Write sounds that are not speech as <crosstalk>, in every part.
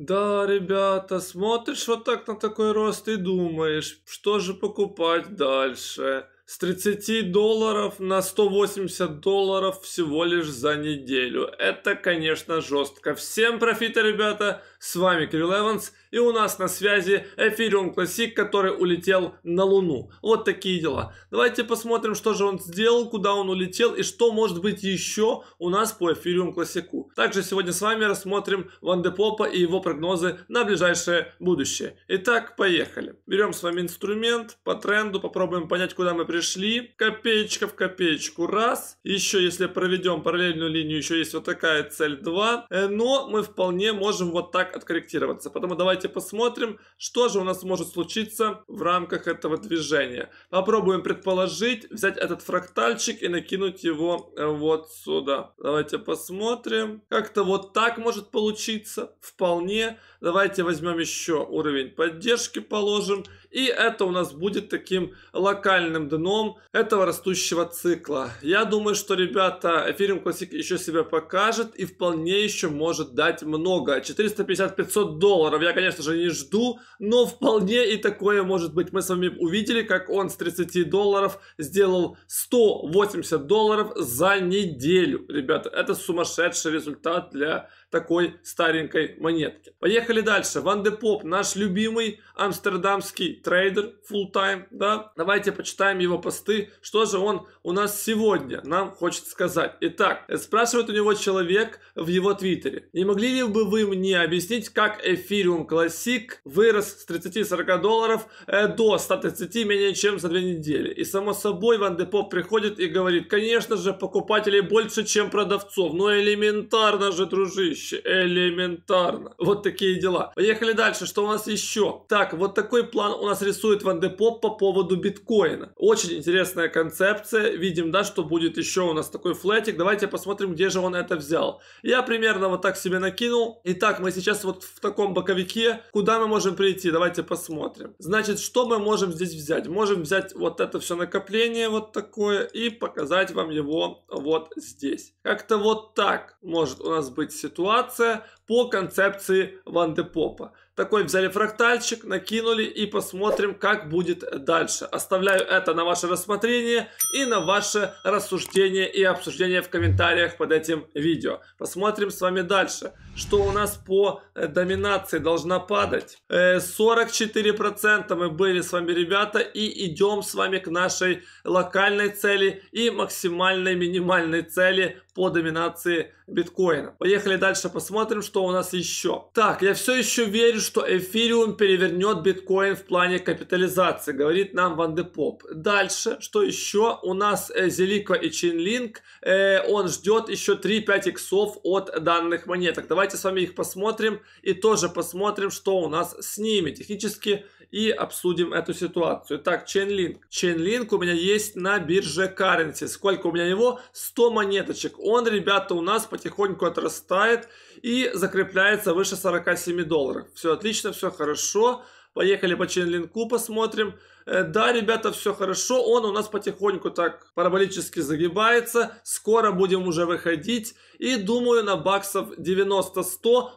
Да, ребята, смотришь вот так на такой рост и думаешь, что же покупать дальше с 30 долларов на 180 долларов всего лишь за неделю. Это, конечно, жестко. Всем профита, ребята! С вами Кирилл Эванс, и у нас на связи Эфириум Классик, который улетел на Луну. Вот такие дела. Давайте посмотрим, что же он сделал, куда он улетел, и что может быть еще у нас по Эфириум Классику. Также сегодня с вами рассмотрим Ван де Попа и его прогнозы на ближайшее будущее. Итак, поехали. Берем с вами инструмент по тренду, попробуем понять, куда мы пришли пришли, копеечка в копеечку, раз. Еще если проведем параллельную линию, еще есть вот такая цель 2. Э, но мы вполне можем вот так откорректироваться. Поэтому давайте посмотрим, что же у нас может случиться в рамках этого движения. Попробуем предположить, взять этот фрактальчик и накинуть его э, вот сюда. Давайте посмотрим. Как-то вот так может получиться. Вполне. Давайте возьмем еще уровень поддержки, положим. И это у нас будет таким локальным дном этого растущего цикла. Я думаю, что, ребята, Ethereum Classic еще себя покажет и вполне еще может дать много. 450-500 долларов я, конечно же, не жду, но вполне и такое может быть. Мы с вами увидели, как он с 30 долларов сделал 180 долларов за неделю. Ребята, это сумасшедший результат для такой старенькой монетки. Поехали дальше. Ван де Поп, наш любимый амстердамский трейдер, full time, да. Давайте почитаем его посты. Что же он у нас сегодня нам хочет сказать? Итак, спрашивает у него человек в его твиттере. Не могли ли бы вы мне объяснить, как эфириум классик вырос с 30-40 долларов э, до 130 менее чем за две недели? И само собой Ван де Поп приходит и говорит, конечно же, покупателей больше, чем продавцов. но элементарно же, дружище чудовище. Элементарно. Вот такие дела. Поехали дальше. Что у нас еще? Так, вот такой план у нас рисует Ван Депоп по поводу биткоина. Очень интересная концепция. Видим, да, что будет еще у нас такой флетик. Давайте посмотрим, где же он это взял. Я примерно вот так себе накинул. Итак, мы сейчас вот в таком боковике. Куда мы можем прийти? Давайте посмотрим. Значит, что мы можем здесь взять? Можем взять вот это все накопление вот такое и показать вам его вот здесь. Как-то вот так может у нас быть ситуация ситуация по концепции Ван Депопа. Такой взяли фрактальчик, накинули и посмотрим, как будет дальше. Оставляю это на ваше рассмотрение и на ваше рассуждение и обсуждение в комментариях под этим видео. Посмотрим с вами дальше, что у нас по э, доминации должна падать. 44% э, мы были с вами, ребята, и идем с вами к нашей локальной цели и максимальной минимальной цели по доминации биткоина. Поехали дальше, посмотрим, что у нас еще. Так, я все еще верю, что эфириум перевернет биткоин в плане капитализации, говорит нам Ван де Поп. Дальше, что еще? У нас э, Зеликва и Чинлинг, э, он ждет еще 3-5 иксов от данных монеток. Давайте с вами их посмотрим и тоже посмотрим, что у нас с ними. Технически и обсудим эту ситуацию. Так, Chainlink. Chainlink у меня есть на бирже Currency. Сколько у меня его? 100 монеточек. Он, ребята, у нас потихоньку отрастает и закрепляется выше 47 долларов. Все отлично, все хорошо. Поехали по Ченлинку посмотрим. Э, да, ребята, все хорошо. Он у нас потихоньку так параболически загибается. Скоро будем уже выходить. И думаю, на баксов 90-100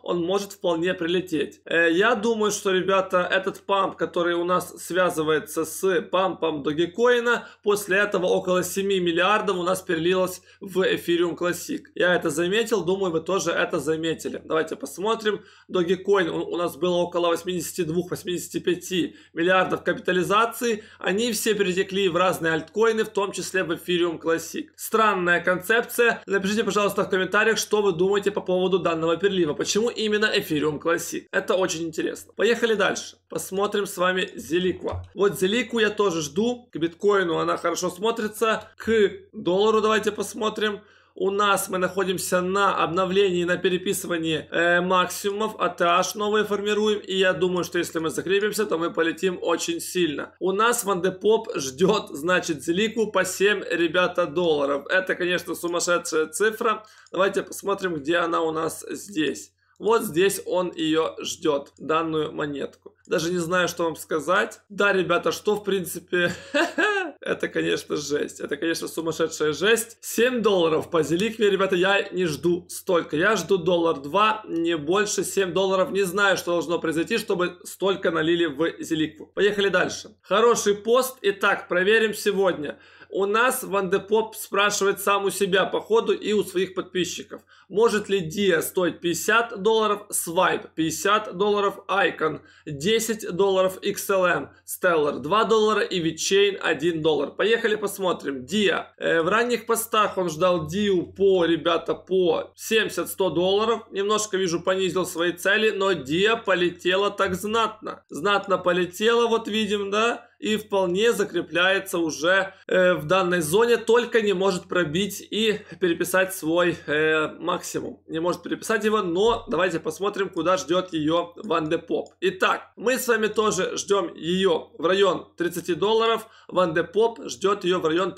он может вполне прилететь. Э, я думаю, что, ребята, этот памп, который у нас связывается с пампом Dogecoinа, после этого около 7 миллиардов у нас перелилось в Ethereum Classic. Я это заметил, думаю, вы тоже это заметили. Давайте посмотрим. Dogecoin у нас было около 82-85 миллиардов капитализации. Они все перетекли в разные альткоины, в том числе в Ethereum Classic. Странная концепция. Напишите, пожалуйста, в комментариях, комментариях, что вы думаете по поводу данного перелива. Почему именно Эфириум Классик? Это очень интересно. Поехали дальше. Посмотрим с вами Зеликва. Вот Зелику я тоже жду. К биткоину она хорошо смотрится. К доллару давайте посмотрим у нас мы находимся на обновлении, на переписывании э, максимумов, АТАЖ новые формируем, и я думаю, что если мы закрепимся, то мы полетим очень сильно. У нас Вандепоп ждет, значит, Зелику по 7, ребята, долларов. Это, конечно, сумасшедшая цифра. Давайте посмотрим, где она у нас здесь. Вот здесь он ее ждет, данную монетку. Даже не знаю, что вам сказать. Да, ребята, что в принципе... <laughs> Это, конечно, жесть. Это, конечно, сумасшедшая жесть. 7 долларов по Зеликве, ребята, я не жду столько. Я жду доллар 2, не больше 7 долларов. Не знаю, что должно произойти, чтобы столько налили в Зеликву. Поехали дальше. Хороший пост. Итак, проверим сегодня. У нас Ван Депоп спрашивает сам у себя походу и у своих подписчиков. Может ли Диа стоить 50 долларов, Свайп 50 долларов, Icon 10 долларов, XLM, Stellar 2 доллара и Витчейн 1 доллар. Поехали посмотрим. Диа. Э, в ранних постах он ждал Диу по, ребята, по 70-100 долларов. Немножко, вижу, понизил свои цели, но Диа полетела так знатно. Знатно полетела, вот видим, да? и вполне закрепляется уже э, в данной зоне, только не может пробить и переписать свой э, максимум. Не может переписать его, но давайте посмотрим, куда ждет ее Ван де Поп. Итак, мы с вами тоже ждем ее в район 30 долларов, Ван де Поп ждет ее в район 50-70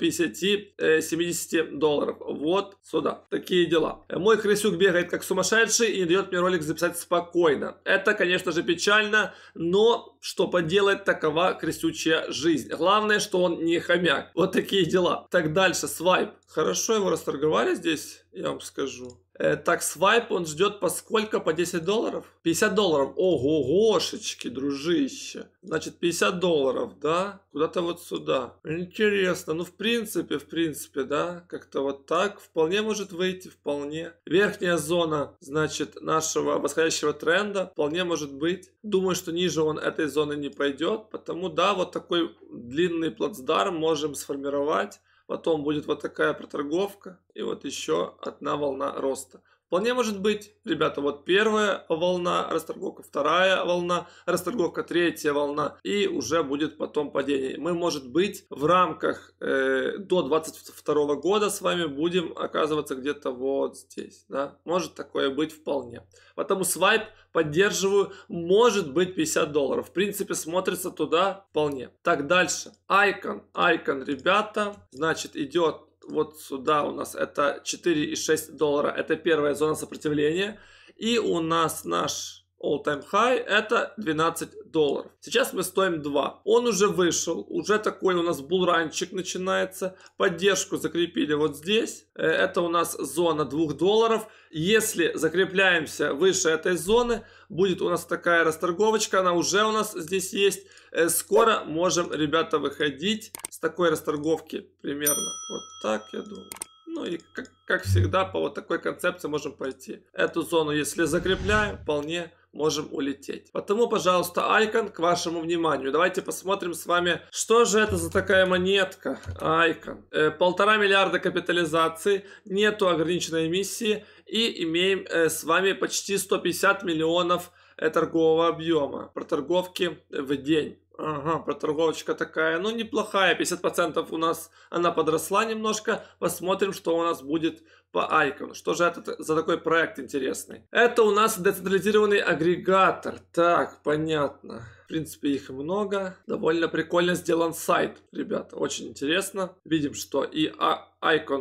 э, долларов. Вот сюда. Такие дела. Мой крысюк бегает как сумасшедший и не дает мне ролик записать спокойно. Это, конечно же, печально, но что поделать, такова крестючая жизнь. Главное, что он не хомяк. Вот такие дела. Так, дальше, свайп. Хорошо его расторговали здесь, я вам скажу. Э, так, свайп он ждет по сколько? По 10 долларов? 50 долларов. Ого-гошечки, дружище. Значит, 50 долларов, да? Куда-то вот сюда. Интересно. Ну, в принципе, в принципе, да? Как-то вот так. Вполне может выйти, вполне. Верхняя зона, значит, нашего восходящего тренда. Вполне может быть. Думаю, что ниже он этой зоны не пойдет. Потому, да, вот такой длинный плацдарм можем сформировать потом будет вот такая проторговка и вот еще одна волна роста. Вполне может быть, ребята, вот первая волна расторговка, вторая волна расторговка, третья волна, и уже будет потом падение. Мы, может быть, в рамках э, до 22 года с вами будем оказываться где-то вот здесь, да, может такое быть вполне. Потому свайп поддерживаю, может быть 50 долларов, в принципе, смотрится туда вполне. Так, дальше, айкон, айкон, ребята, значит, идет вот сюда у нас это 4,6 доллара, это первая зона сопротивления. И у нас наш all-time high это 12 долларов. Сейчас мы стоим 2. Он уже вышел, уже такой у нас булранчик начинается. Поддержку закрепили вот здесь. Э, это у нас зона 2 долларов. Если закрепляемся выше этой зоны, будет у нас такая расторговочка. Она уже у нас здесь есть. Э, скоро можем, ребята, выходить с такой расторговки примерно. Вот так, я думаю. Ну и как, как всегда по вот такой концепции можем пойти. Эту зону, если закрепляем, вполне можем улететь. Потому, пожалуйста, Айкон к вашему вниманию. Давайте посмотрим с вами, что же это за такая монетка. Айкон. Э, полтора миллиарда капитализации, нету ограниченной эмиссии и имеем э, с вами почти 150 миллионов э, торгового объема про торговки в день. Ага, проторговочка такая, ну неплохая, 50% у нас она подросла немножко, посмотрим, что у нас будет по Icon. Что же это за такой проект интересный? Это у нас децентрализированный агрегатор, так, понятно. В принципе, их много. Довольно прикольно сделан сайт, ребята, очень интересно. Видим, что и Icon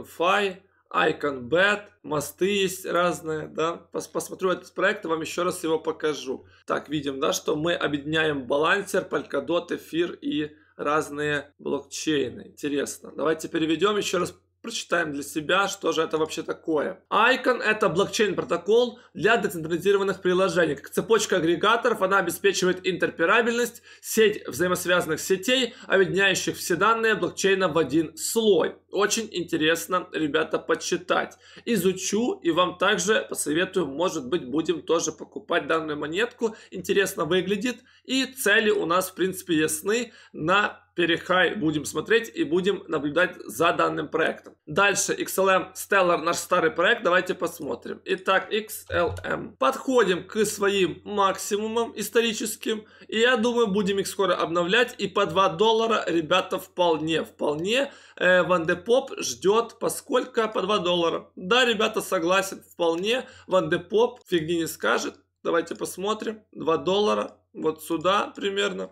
а-, Fi IconBet, мосты есть разные, да. Пос посмотрю этот проект и вам еще раз его покажу. Так, видим, да, что мы объединяем балансер, Polkadot, эфир и разные блокчейны. Интересно. Давайте переведем еще раз прочитаем для себя, что же это вообще такое. Icon – это блокчейн-протокол для децентрализированных приложений. Как цепочка агрегаторов, она обеспечивает интерперабельность, сеть взаимосвязанных сетей, объединяющих все данные блокчейна в один слой. Очень интересно, ребята, почитать. Изучу и вам также посоветую, может быть, будем тоже покупать данную монетку. Интересно выглядит. И цели у нас, в принципе, ясны. На перехай будем смотреть и будем наблюдать за данным проектом. Дальше XLM Stellar, наш старый проект, давайте посмотрим. Итак, XLM. Подходим к своим максимумам историческим. И я думаю, будем их скоро обновлять. И по 2 доллара, ребята, вполне, вполне э, в НДП Поп ждет поскольку По 2 доллара. Да, ребята, согласен, вполне. Ван де Поп фигни не скажет. Давайте посмотрим. 2 доллара. Вот сюда примерно.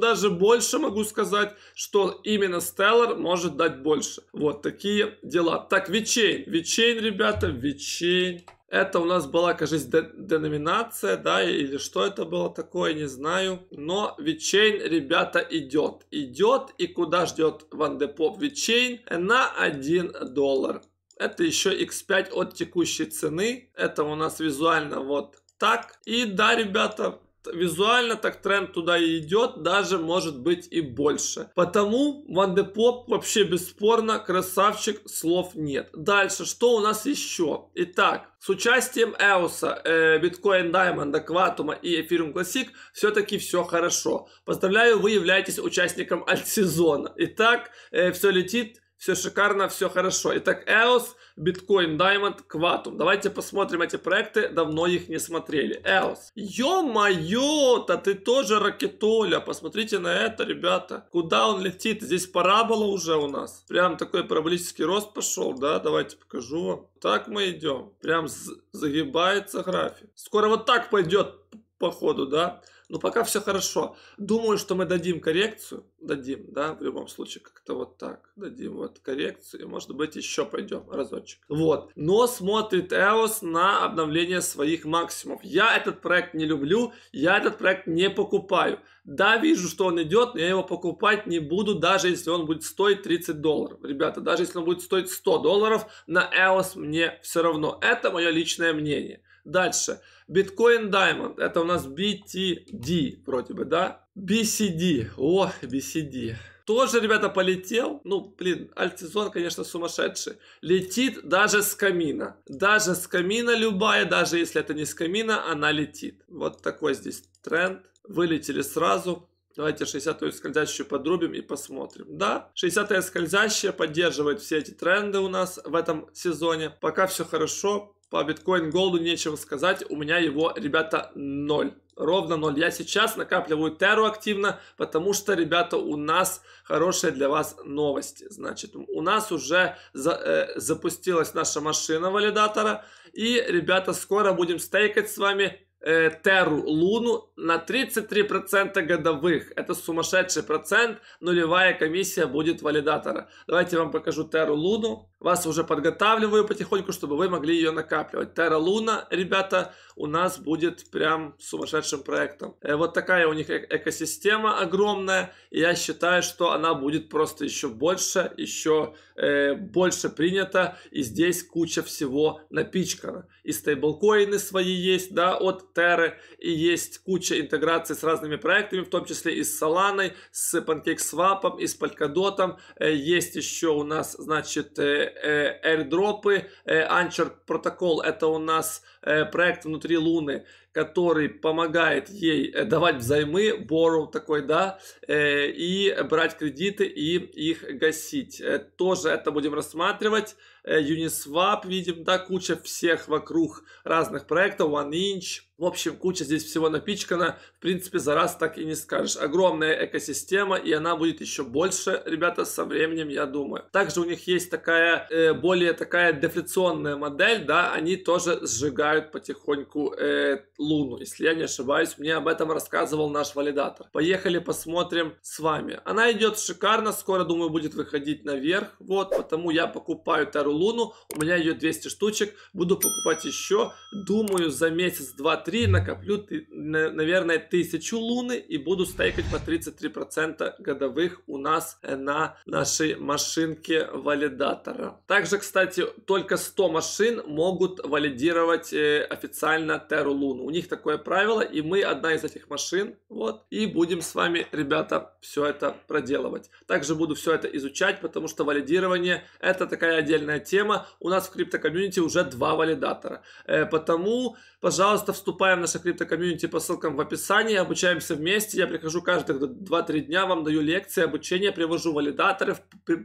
Даже больше могу сказать, что именно Стеллар может дать больше. Вот такие дела. Так, Вичейн. Вичейн, ребята, Вичейн. Это у нас была, кажется, деноминация, да, или что это было такое, не знаю. Но Вичейн, ребята, идет. Идет и куда ждет Ван Депоп Вичейн? На 1 доллар. Это еще X5 от текущей цены. Это у нас визуально вот так. И да, ребята, визуально так тренд туда и идет, даже может быть и больше. Потому Ван де Поп вообще бесспорно красавчик, слов нет. Дальше, что у нас еще? Итак, с участием EOS, Биткоин Даймонда, Кватума и Ethereum Классик все-таки все хорошо. Поздравляю, вы являетесь участником альтсезона. Итак, э, все летит все шикарно, все хорошо. Итак, EOS, Bitcoin, Diamond, Quantum. Давайте посмотрим эти проекты, давно их не смотрели. EOS. Ё-моё, да ты тоже ракетоля, посмотрите на это, ребята. Куда он летит? Здесь парабола уже у нас. Прям такой параболический рост пошел, да, давайте покажу вам. Так мы идем. Прям загибается график. Скоро вот так пойдет, походу, да. Но пока все хорошо. Думаю, что мы дадим коррекцию. Дадим, да, в любом случае, как-то вот так. Дадим вот коррекцию. И, может быть, еще пойдем разочек. Вот. Но смотрит EOS на обновление своих максимумов. Я этот проект не люблю. Я этот проект не покупаю. Да, вижу, что он идет, но я его покупать не буду, даже если он будет стоить 30 долларов. Ребята, даже если он будет стоить 100 долларов, на EOS мне все равно. Это мое личное мнение. Дальше. Bitcoin Diamond. Это у нас BTD вроде бы, да? BCD. О, BCD. Тоже, ребята, полетел. Ну, блин, альтизон, конечно, сумасшедший. Летит даже с камина. Даже с камина любая, даже если это не с камина, она летит. Вот такой здесь тренд. Вылетели сразу. Давайте 60-ю скользящую подрубим и посмотрим. Да, 60-я скользящая поддерживает все эти тренды у нас в этом сезоне. Пока все хорошо, по биткоин голду нечего сказать, у меня его, ребята, ноль. Ровно ноль. Я сейчас накапливаю теру активно, потому что, ребята, у нас хорошие для вас новости. Значит, у нас уже за, э, запустилась наша машина валидатора. И, ребята, скоро будем стейкать с вами э, Теру, Луну на 33% годовых. Это сумасшедший процент, нулевая комиссия будет валидатора. Давайте я вам покажу Теру, Луну. Вас уже подготавливаю потихоньку, чтобы вы могли ее накапливать. Терра Луна, ребята, у нас будет прям сумасшедшим проектом. Э, вот такая у них э экосистема огромная, и я считаю, что она будет просто еще больше, еще э, больше принята, и здесь куча всего напичкана. И стейблкоины свои есть, да, от Теры, и есть куча интеграций с разными проектами, в том числе и с Solana, с PancakeSwap, и с Polkadot. Э, есть еще у нас, значит, э, э, airdropы. Anchor протокол – это у нас проект внутри Луны, который помогает ей давать взаймы, borrow такой, да, и брать кредиты и их гасить. Тоже это будем рассматривать. Э, Uniswap видим, да, куча всех вокруг разных проектов, Oneinch, В общем, куча здесь всего напичкана. В принципе, за раз так и не скажешь. Огромная экосистема, и она будет еще больше, ребята, со временем, я думаю. Также у них есть такая, э, более такая дефляционная модель, да, они тоже сжигают потихоньку э, Луну, если я не ошибаюсь. Мне об этом рассказывал наш валидатор. Поехали посмотрим с вами. Она идет шикарно, скоро, думаю, будет выходить наверх, вот, потому я покупаю Теру вторую луну. У меня ее 200 штучек. Буду покупать еще. Думаю, за месяц, два, три накоплю, наверное, тысячу луны и буду стейкать по 33% годовых у нас э, на нашей машинке валидатора. Также, кстати, только 100 машин могут валидировать э, официально Теру Луну. У них такое правило, и мы одна из этих машин. Вот. И будем с вами, ребята, все это проделывать. Также буду все это изучать, потому что валидирование это такая отдельная тема. У нас в крипто-комьюнити уже два валидатора. Э, потому, пожалуйста, вступаем в наше крипто-комьюнити по ссылкам в описании. Обучаемся вместе. Я прихожу каждых 2-3 дня, вам даю лекции, обучение, привожу валидаторов,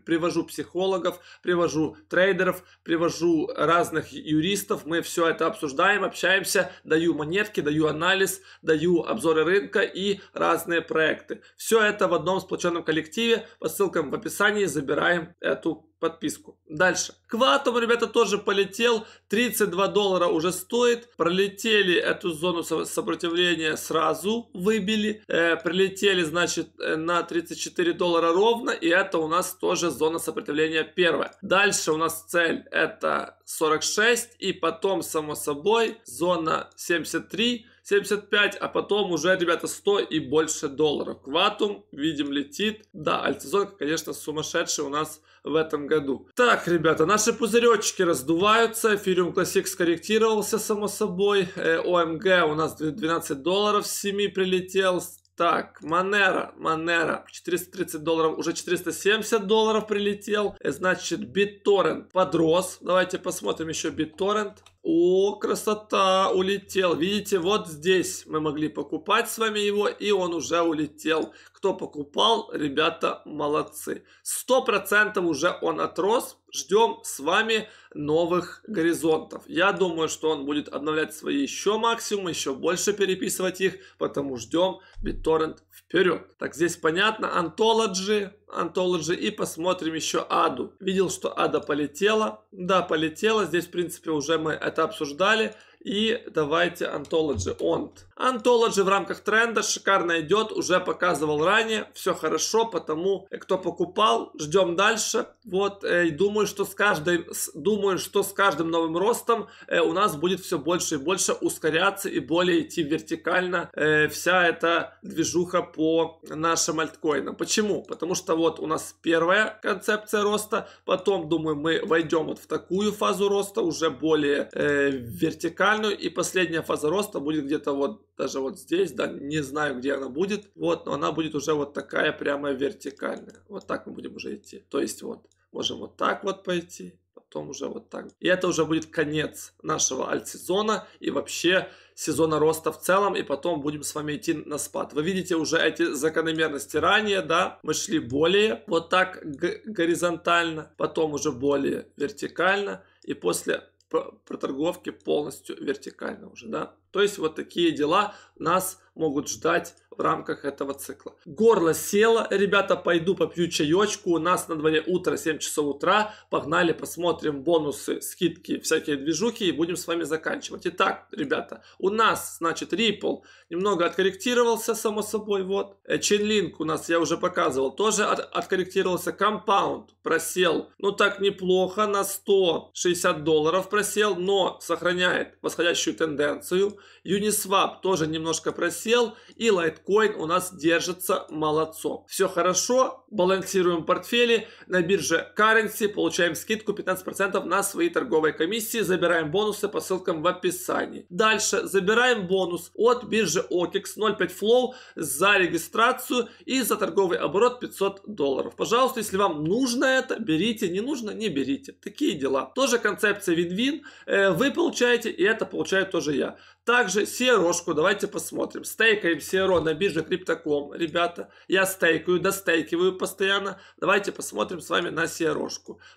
привожу психологов, привожу трейдеров, привожу разных юристов. Мы все это обсуждаем, общаемся, даю монетки, даю анализ, даю обзоры рынка и разные проекты. Все это в одном сплоченном коллективе. По ссылкам в описании забираем эту подписку. Дальше. Кватум, ребята, тоже полетел. 32 доллара уже стоит. Пролетели эту зону сопротивления сразу, выбили. Э, прилетели, значит, э, на 34 доллара ровно. И это у нас тоже зона сопротивления первая. Дальше у нас цель это 46. И потом, само собой, зона 73 75, а потом уже, ребята, 100 и больше долларов. Кватум, видим, летит. Да, альтизонка, конечно, сумасшедший у нас в этом году. Так, ребята, наши пузыречки раздуваются. Эфириум Классик скорректировался, само собой. Э, ОМГ у нас 12 долларов с 7 прилетел. Так, Манера, Манера, 430 долларов, уже 470 долларов прилетел. Э, значит, BitTorrent подрос. Давайте посмотрим еще BitTorrent. О, красота, улетел. Видите, вот здесь мы могли покупать с вами его, и он уже улетел. Кто покупал, ребята, молодцы. сто процентов уже он отрос. Ждем с вами новых горизонтов. Я думаю, что он будет обновлять свои еще максимумы, еще больше переписывать их, потому ждем BitTorrent вперед. Так, здесь понятно, Anthology, Anthology и посмотрим еще Аду. Видел, что Ада полетела? Да, полетела. Здесь, в принципе, уже мы это это обсуждали. И давайте ontology, ont. Anthology в рамках тренда шикарно идет, уже показывал ранее, все хорошо, потому э, кто покупал, ждем дальше. Вот, э, и думаю, что с каждым, с, думаю, что с каждым новым ростом э, у нас будет все больше и больше ускоряться и более идти вертикально э, вся эта движуха по нашим альткоинам. Почему? Потому что вот у нас первая концепция роста, потом, думаю, мы войдем вот в такую фазу роста, уже более э, вертикальную, и последняя фаза роста будет где-то вот даже вот здесь, да, не знаю, где она будет, вот, но она будет уже вот такая прямо вертикальная. Вот так мы будем уже идти. То есть вот, можем вот так вот пойти, потом уже вот так. И это уже будет конец нашего альт и вообще сезона роста в целом, и потом будем с вами идти на спад. Вы видите уже эти закономерности ранее, да, мы шли более вот так горизонтально, потом уже более вертикально, и после про торговки полностью вертикально уже, да. То есть вот такие дела нас могут ждать в рамках этого цикла. Горло село, ребята, пойду попью чаечку, у нас на дворе утро, 7 часов утра, погнали посмотрим бонусы, скидки, всякие движухи и будем с вами заканчивать. Итак, ребята, у нас, значит, Ripple немного откорректировался, само собой, вот. Э, Chainlink у нас, я уже показывал, тоже от откорректировался. Compound просел, ну так неплохо, на 160 долларов просел, но сохраняет восходящую тенденцию. Uniswap тоже немножко просел и Light биткоин у нас держится молодцом. Все хорошо, балансируем портфели, на бирже Currency получаем скидку 15% на свои торговые комиссии, забираем бонусы по ссылкам в описании. Дальше забираем бонус от биржи OKEX 0.5 Flow за регистрацию и за торговый оборот 500 долларов. Пожалуйста, если вам нужно это, берите, не нужно, не берите. Такие дела. Тоже концепция вин-вин, э, вы получаете и это получаю тоже я. Также cro давайте посмотрим. Стейкаем серо на бирже Crypto.com. Ребята, я стейкаю, достейкиваю постоянно. Давайте посмотрим с вами на cro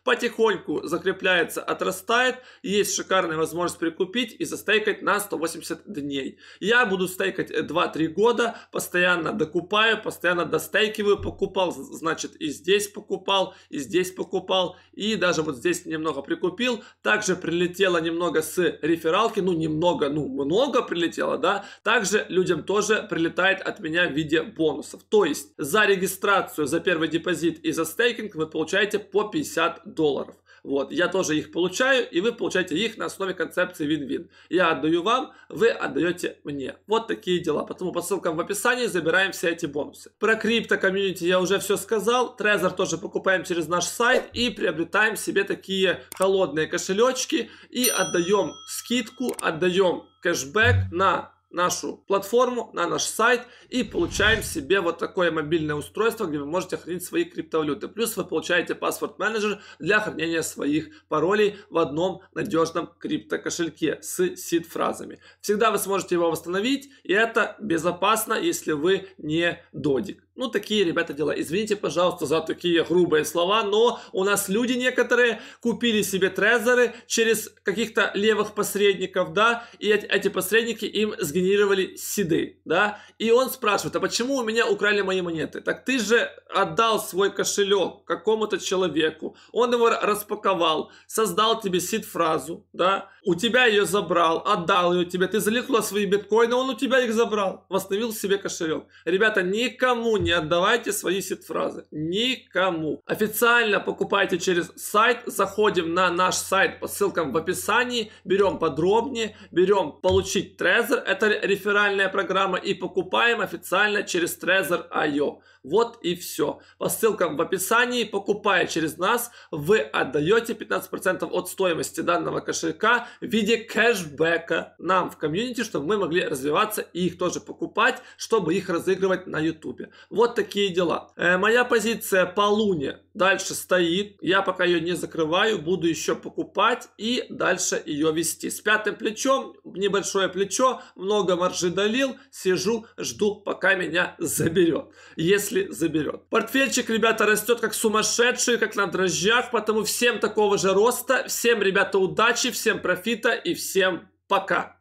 Потихоньку закрепляется, отрастает. Есть шикарная возможность прикупить и застейкать на 180 дней. Я буду стейкать 2-3 года. Постоянно докупаю, постоянно достейкиваю. Покупал, значит, и здесь покупал, и здесь покупал. И даже вот здесь немного прикупил. Также прилетело немного с рефералки. Ну, немного, ну, много много прилетело, да, также людям тоже прилетает от меня в виде бонусов. То есть за регистрацию, за первый депозит и за стейкинг вы получаете по 50 долларов. Вот, я тоже их получаю, и вы получаете их на основе концепции win-win. Я отдаю вам, вы отдаете мне. Вот такие дела. Поэтому по ссылкам в описании забираем все эти бонусы. Про крипто-комьюнити я уже все сказал. Трезор тоже покупаем через наш сайт и приобретаем себе такие холодные кошелечки и отдаем скидку, отдаем кэшбэк на нашу платформу, на наш сайт и получаем себе вот такое мобильное устройство, где вы можете хранить свои криптовалюты. Плюс вы получаете паспорт-менеджер для хранения своих паролей в одном надежном криптокошельке с сид-фразами. Всегда вы сможете его восстановить, и это безопасно, если вы не додик. Ну, такие, ребята, дела. Извините, пожалуйста, за такие грубые слова, но у нас люди некоторые купили себе трезоры через каких-то левых посредников, да, и эти посредники им сгенерировали сиды, да. И он спрашивает, а почему у меня украли мои монеты? Так ты же отдал свой кошелек какому-то человеку, он его распаковал, создал тебе сид-фразу, да, у тебя ее забрал, отдал ее тебе, ты залил свои биткоины, он у тебя их забрал, восстановил себе кошелек. Ребята, никому не не отдавайте свои сид-фразы никому. Официально покупайте через сайт, заходим на наш сайт по ссылкам в описании, берем подробнее, берем получить Trezor, это реферальная программа, и покупаем официально через Trezor.io. Вот и все. По ссылкам в описании, покупая через нас, вы отдаете 15% от стоимости данного кошелька в виде кэшбэка нам в комьюнити, чтобы мы могли развиваться и их тоже покупать, чтобы их разыгрывать на ютубе. Вот такие дела. Э, моя позиция по луне дальше стоит. Я пока ее не закрываю, буду еще покупать и дальше ее вести. С пятым плечом, небольшое плечо, много маржи долил, сижу, жду, пока меня заберет. Если если заберет. Портфельчик, ребята, растет как сумасшедший, как на дрожжах, потому всем такого же роста, всем, ребята, удачи, всем профита и всем пока.